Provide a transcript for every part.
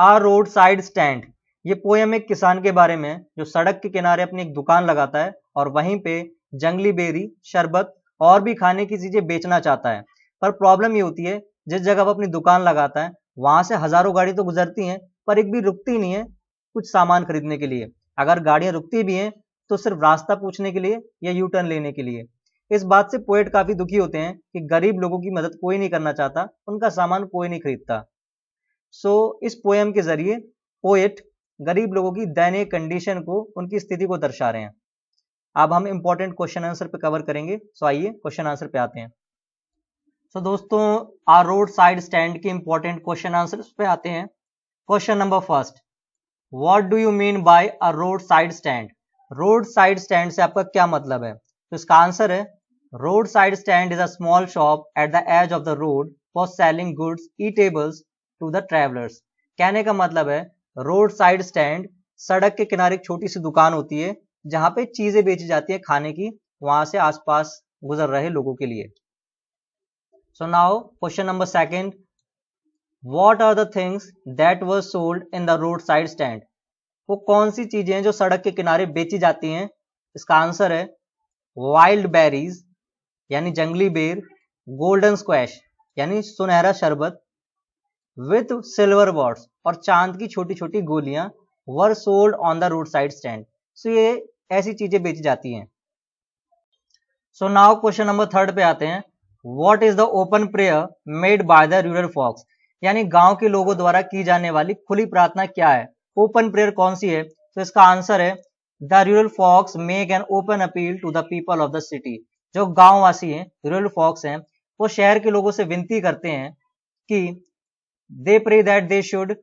आ roadside stand ये पोएम एक किसान के बारे में जो सड़क के किनारे अपनी एक दुकान लगाता है और वहीं पे जंगली बेरी शरबत और भी खाने की चीजें बेचना चाहता है पर प्रॉब्लम ये होती है जिस जगह वो अपनी दुकान लगाता है वहां से हजारों गाड़ी तो गुजरती हैं पर एक भी रुकती नहीं है कुछ सामान खरीदने के लिए अगर गाड़ियां रुकती भी हैं तो सिर्फ रास्ता पूछने के लिए या यू टर्न लेने के लिए इस बात से पोएट काफी दुखी होते हैं कि गरीब लोगों की मदद कोई नहीं करना चाहता उनका सामान कोई नहीं खरीदता सो इस पोएम के जरिए पोएट गरीब लोगों की दैनिक कंडीशन को उनकी स्थिति को दर्शा रहे हैं अब हम इंपॉर्टेंट क्वेश्चन आंसर पे कवर करेंगे सो आइए क्वेश्चन आंसर पे आते हैं सो so, दोस्तों आर रोड साइड स्टैंड के इंपॉर्टेंट क्वेश्चन आंसर पे आते हैं question number first what do you mean by a roadside stand roadside stand से आपका क्या मतलब है तो इसका आंसर है roadside stand is a small shop at the edge of the road for selling goods eatables to the travellers कहने का मतलब है रोड साइड स्टैंड सड़क के किनारे एक छोटी सी दुकान होती है जहां पे चीजें बेची जाती है खाने की वहां से आसपास गुजर रहे लोगों के लिए so now question number second what are the things that was sold in the roadside stand वो कौन सी चीजें हैं जो सड़क के किनारे बेची जाती हैं इसका आंसर है वाइल्ड बेरीज यानी जंगली बेर गोल्डन स्क्वैश यानी सुनहरा शरबत विथ सिल्वर बॉर्ड्स और चांद की छोटी छोटी गोलियां were sold on the roadside stand so ये ऐसी चीजें बेची जाती हैं so now question number third पे आते हैं what is the open prayer made by the rural folks यानी गांव के लोगों द्वारा की जाने वाली खुली प्रार्थना क्या है ओपन प्रेयर कौन सी है तो इसका आंसर है the rural folks make an open appeal to the people of the city जो गांव वासी हैं रूरल फॉक्स हैं वो शहर के लोगों से विनती करते हैं कि they pray that they should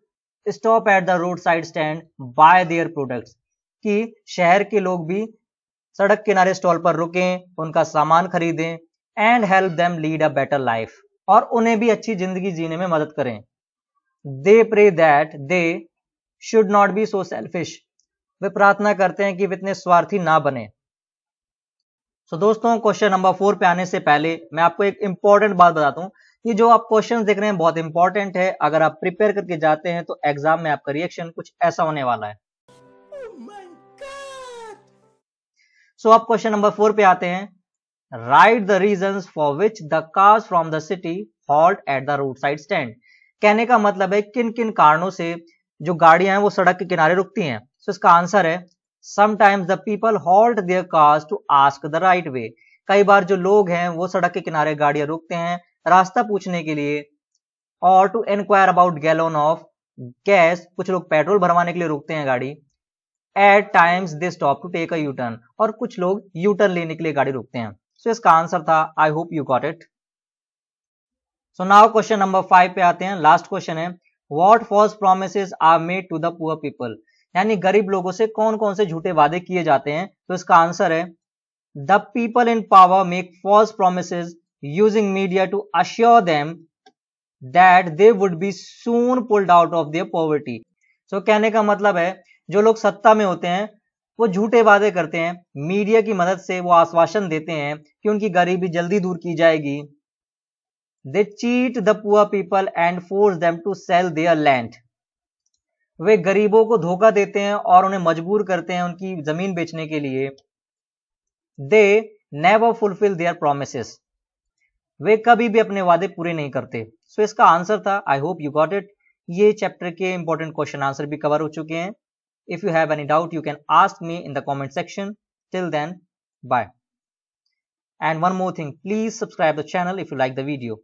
stop at the roadside stand buy their products कि शहर के लोग भी सड़क किनारे स्टॉल पर रुकें उनका सामान खरीदें and help them lead a better life और उन्हें भी अच्छी जिंदगी जीने में मदद करें they pray that they should not be so selfish वे प्रार्थना करते हैं कि वे इतने स्वार्थी ना बने सो दोस्तों क्वेश्चन नंबर फोर पे आने से पहले मैं आपको एक इंपॉर्टेंट बात बताता हूं ये जो आप क्वेश्चन देख रहे हैं बहुत इंपॉर्टेंट है अगर आप प्रिपेयर करके जाते हैं तो एग्जाम में आपका रिएक्शन कुछ ऐसा होने वाला है सो आप क्वेश्चन नंबर फोर पे आते हैं write the reason for which the cars from the city halt at the roadside stand कहने का मतलब है किन किन कारणों से जो गाड़ियां हैं वो सड़क के किनारे रुकती हैं सो so, इसका आंसर है sometimes the people halt their cars to ask the right way कई बार जो लोग हैं वो सड़क के किनारे गाड़ियां रुकते हैं रास्ता पूछने के लिए और to inquire about gallon of gas कुछ लोग पेट्रोल भरवाने के लिए रुकते हैं गाड़ी at times they stop to take a turn और कुछ लोग यू टर्न लेने के लिए गाड़ी रुकते हैं सो so, इसका आंसर था I hope you got it so now question number five पे आते हैं लास्ट क्वेश्चन है what false promise are made to the poor people यानी गरीब लोगों से कौन कौन से झूठे वादे किए जाते हैं तो इसका आंसर है the people in power make false promise using media to assure them that they would be soon pulled out of their poverty. So कहने का मतलब है जो लोग सत्ता में होते हैं वो झूठे वादे करते हैं मीडिया की मदद से वो आश्वासन देते हैं कि उनकी गरीबी जल्दी दूर की जाएगी they cheat the poor people and force them to sell their land वे गरीबों को धोखा देते हैं और उन्हें मजबूर करते हैं उनकी जमीन बेचने के लिए they never fulfil their promise वे कभी भी अपने वादे पूरे नहीं करते सो so, इसका आंसर था I hope you got it ये चैप्टर के इंपॉर्टेंट क्वेश्चन आंसर भी कवर हो चुके हैं if you have any doubt you can ask me in the comment section till then bye and one more thing please subscribe the channel if you like the video